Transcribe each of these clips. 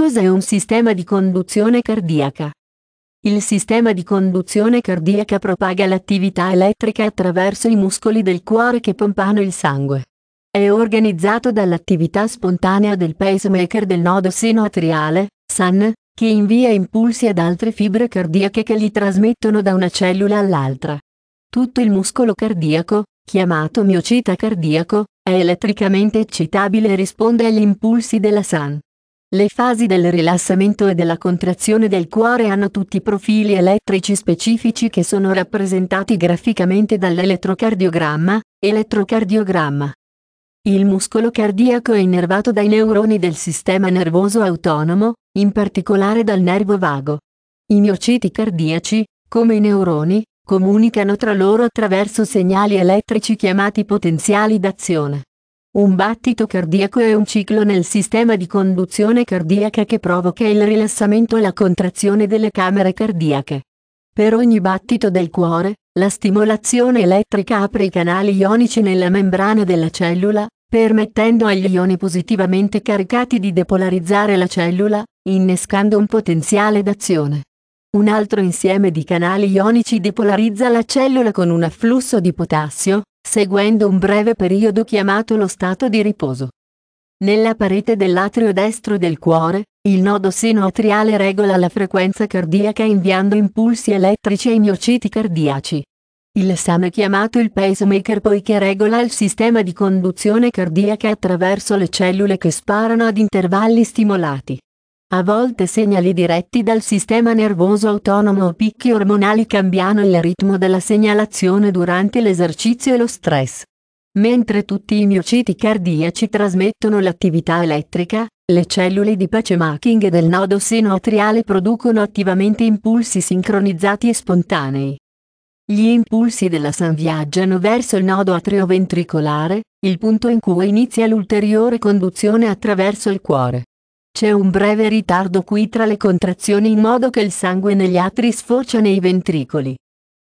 Cos'è un sistema di conduzione cardiaca? Il sistema di conduzione cardiaca propaga l'attività elettrica attraverso i muscoli del cuore che pompano il sangue. È organizzato dall'attività spontanea del pacemaker del nodo seno atriale, SAN, che invia impulsi ad altre fibre cardiache che li trasmettono da una cellula all'altra. Tutto il muscolo cardiaco, chiamato miocita cardiaco, è elettricamente eccitabile e risponde agli impulsi della SAN. Le fasi del rilassamento e della contrazione del cuore hanno tutti profili elettrici specifici che sono rappresentati graficamente dall'elettrocardiogramma, elettrocardiogramma. Il muscolo cardiaco è innervato dai neuroni del sistema nervoso autonomo, in particolare dal nervo vago. I miociti cardiaci, come i neuroni, comunicano tra loro attraverso segnali elettrici chiamati potenziali d'azione. Un battito cardiaco è un ciclo nel sistema di conduzione cardiaca che provoca il rilassamento e la contrazione delle camere cardiache. Per ogni battito del cuore, la stimolazione elettrica apre i canali ionici nella membrana della cellula, permettendo agli ioni positivamente caricati di depolarizzare la cellula, innescando un potenziale d'azione. Un altro insieme di canali ionici depolarizza la cellula con un afflusso di potassio, seguendo un breve periodo chiamato lo stato di riposo. Nella parete dell'atrio destro del cuore, il nodo sinoatriale regola la frequenza cardiaca inviando impulsi elettrici ai miociti cardiaci. Il SAM è chiamato il pacemaker poiché regola il sistema di conduzione cardiaca attraverso le cellule che sparano ad intervalli stimolati a volte segnali diretti dal sistema nervoso autonomo o picchi ormonali cambiano il ritmo della segnalazione durante l'esercizio e lo stress. Mentre tutti i miociti cardiaci trasmettono l'attività elettrica, le cellule di pacemaking del nodo seno atriale producono attivamente impulsi sincronizzati e spontanei. Gli impulsi della san viaggiano verso il nodo atrioventricolare, il punto in cui inizia l'ulteriore conduzione attraverso il cuore. C'è un breve ritardo qui tra le contrazioni in modo che il sangue negli atri sfocia nei ventricoli.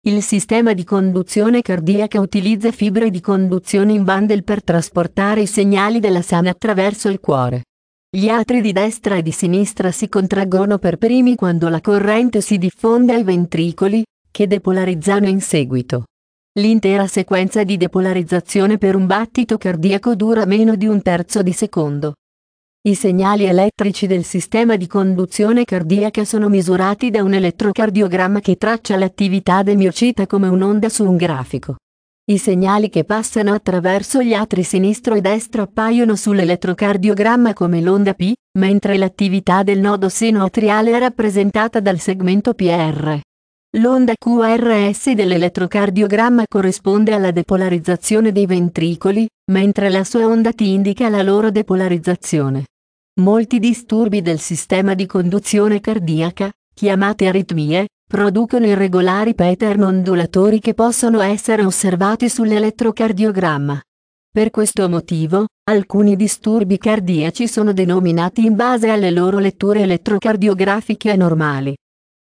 Il sistema di conduzione cardiaca utilizza fibre di conduzione in bundle per trasportare i segnali della sana attraverso il cuore. Gli atri di destra e di sinistra si contraggono per primi quando la corrente si diffonde ai ventricoli, che depolarizzano in seguito. L'intera sequenza di depolarizzazione per un battito cardiaco dura meno di un terzo di secondo. I segnali elettrici del sistema di conduzione cardiaca sono misurati da un elettrocardiogramma che traccia l'attività del miocita come un'onda su un grafico. I segnali che passano attraverso gli atri sinistro e destro appaiono sull'elettrocardiogramma come l'onda P, mentre l'attività del nodo seno atriale è rappresentata dal segmento PR. L'onda QRS dell'elettrocardiogramma corrisponde alla depolarizzazione dei ventricoli, mentre la sua onda T indica la loro depolarizzazione. Molti disturbi del sistema di conduzione cardiaca, chiamate aritmie, producono irregolari pattern ondulatori che possono essere osservati sull'elettrocardiogramma. Per questo motivo, alcuni disturbi cardiaci sono denominati in base alle loro letture elettrocardiografiche anormali.